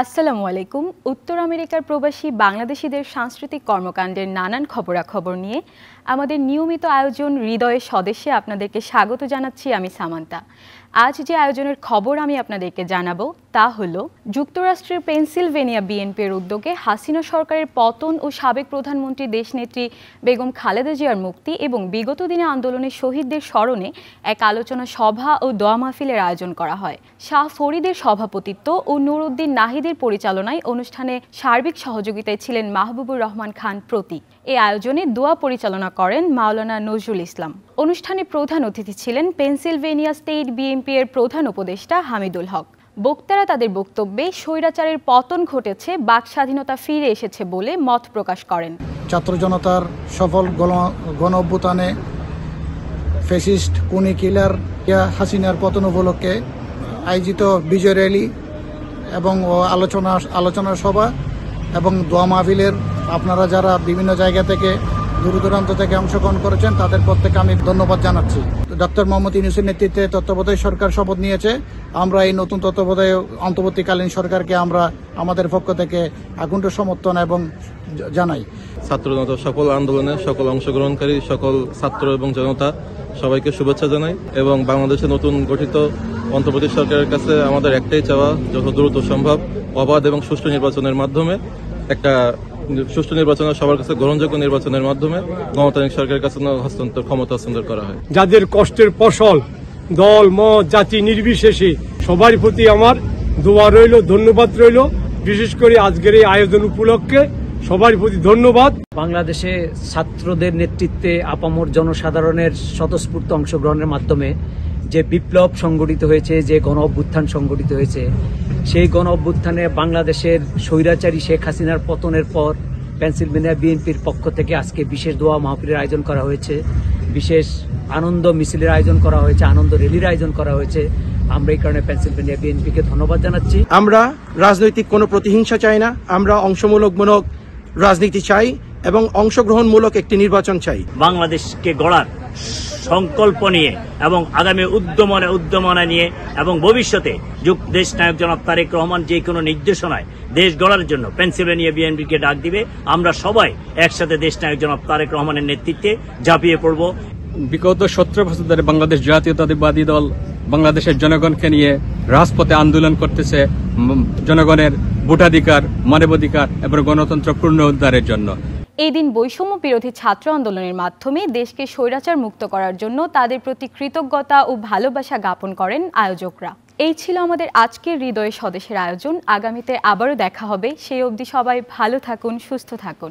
আসসালামু আলাইকুম উত্তর আমেরিকার প্রবাসী বাংলাদেশিদের সাংস্কৃতিক কর্মকাণ্ডের নানান খবরাখবর নিয়ে আমাদের নিয়মিত আয়োজন হৃদয়ের স্বদেশে আপনাদেরকে স্বাগত জানাচ্ছি আমি সামান্তা আজ যে আয়োজনের খবর আমি আপনাদেরকে জানাবো তা হল যুক্তরাষ্ট্রের পেনসিলভেনিয়া বিএনপির উদ্যোগে হাসিনা সরকারের পতন ও সাবেক প্রধানমন্ত্রী দেশনেত্রী বেগম খালেদা জিয়ার মুক্তি এবং বিগত দিনে আন্দোলনের শহীদদের স্মরণে এক আলোচনা সভা ও দোয়া মাহফিলের আয়োজন করা হয় শাহ ফরিদের সভাপতিত্ব ও নুরুদ্দিন নাহিদের পরিচালনায় অনুষ্ঠানে সার্বিক সহযোগিতায় ছিলেন মাহবুবুর রহমান খান প্রতীক এ আয়োজনে দোয়া পরিচালনা করেন মাওলানা নজরুল ইসলাম অনুষ্ঠানে প্রধান অতিথি ছিলেন পেনসিলভেনিয়া স্টেট বিএনপি এর প্রধান উপদেষ্টা হামিদুল হক বক্তারা তাদের বক্তব্যে স্বৈরাচারের পতন ঘটেছে বাক স্বাধীনতা ফিরে এসেছে বলে মত প্রকাশ করেন ছাত্র জনতার সফল গণ অভ্যুত্থানে ফেসিস্ট কুনি কিলার হাসিনার পতন উপলক্ষে আয়োজিত বিজয় র্যালি এবং আলোচনা আলোচনা সভা এবং দোয়া মাহফিলের আপনারা যারা বিভিন্ন জায়গা থেকে দূর দূরান্ত থেকে অংশগ্রহণ করেছেন তাদের প্রত্যেকে আমি ধন্যবাদ জানাচ্ছি ডক্টর মোহাম্মদ ইউনুসের নেতৃত্বে তত্ত্বাবধায়ক সরকার শপথ নিয়েছে আমরা এই নতুন তত্ত্বাবধায়ক অন্তর্বর্তীকালীন সরকারকে আমরা আমাদের পক্ষ থেকে আকুণ্ঠ সমর্থন এবং জানাই ছাত্র জনতা সকল আন্দোলনে সকল অংশগ্রহণকারী সকল ছাত্র এবং জনতা সবাইকে শুভেচ্ছা জানাই এবং বাংলাদেশে নতুন গঠিত অন্তর্বর্তী সরকারের কাছে আমাদের একটাই চাওয়া যত দ্রুত সম্ভব অবাধ এবং সুষ্ঠু নির্বাচনের মাধ্যমে একটা সুষ্ঠু নির্বাচন সবার কাছে গ্রহণযোগ্য নির্বাচনের মাধ্যমে গণতান্ত্রিক সরকারের কাছে হস্তান্তর ক্ষমতা হস্তান্তর করা হয় যাদের কষ্টের ফসল দল মত জাতি নির্বিশেষে সবার প্রতি আমার দোয়া রইল ধন্যবাদ রইল বিশেষ করে আজকের এই আয়োজন উপলক্ষে সবার প্রতি ধন্যবাদ বাংলাদেশে ছাত্রদের নেতৃত্বে আপামর জনসাধারণের স্বতঃস্ফূর্ত অংশগ্রহণের মাধ্যমে যে বিপ্লব সংগঠিত হয়েছে যে গণ অভ্যুত্থান সংগঠিত হয়েছে সেই গণ অভ্যুত্থানে বাংলাদেশের স্বৈরাচারী শেখ হাসিনার পতনের পর পেন্সিলভেনিয়া বিএনপির পক্ষ থেকে আজকে বিশেষ দোয়া মাহফিলের আয়োজন করা হয়েছে বিশেষ আনন্দ মিছিলের আয়োজন করা হয়েছে আনন্দ র্যালির আয়োজন করা হয়েছে আমরা এই কারণে পেন্সিলভেনিয়া বিএনপিকে ধন্যবাদ জানাচ্ছি আমরা রাজনৈতিক কোনো প্রতিহিংসা চাই না আমরা অংশমূলকমূলক রাজনীতি চাই এবং অংশগ্রহণমূলক একটি নির্বাচন চাই বাংলাদেশকে গড়ার সংকল্প নিয়ে এবং আগামী উদ্যমনে উদ্যমনা নিয়ে এবং ভবিষ্যতে যুগ দেশ নায়ক জনাব তারেক রহমান যে কোনো নির্দেশনায় দেশ গড়ার জন্য পেন্সিলভেনিয়া বিএনপিকে ডাক দিবে আমরা সবাই একসাথে দেশ নায়ক জনাব তারেক রহমানের নেতৃত্বে ঝাঁপিয়ে পড়ব বিগত সতেরো বছর ধরে বাংলাদেশ জাতীয়তাবাদী দল বাংলাদেশের জনগণকে নিয়ে রাজপথে আন্দোলন করতেছে জনগণের ভোটাধিকার মানবাধিকার এবং গণতন্ত্র পূর্ণ উদ্ধারের জন্য এই দিন বৈষম্য বিরোধী ছাত্র আন্দোলনের মাধ্যমে দেশকে স্বৈরাচার মুক্ত করার জন্য তাদের প্রতি কৃতজ্ঞতা ও ভালোবাসা জ্ঞাপন করেন আয়োজকরা এই ছিল আমাদের আজকের হৃদয় স্বদেশের আয়োজন আগামীতে আবারও দেখা হবে সেই অবধি সবাই ভালো থাকুন সুস্থ থাকুন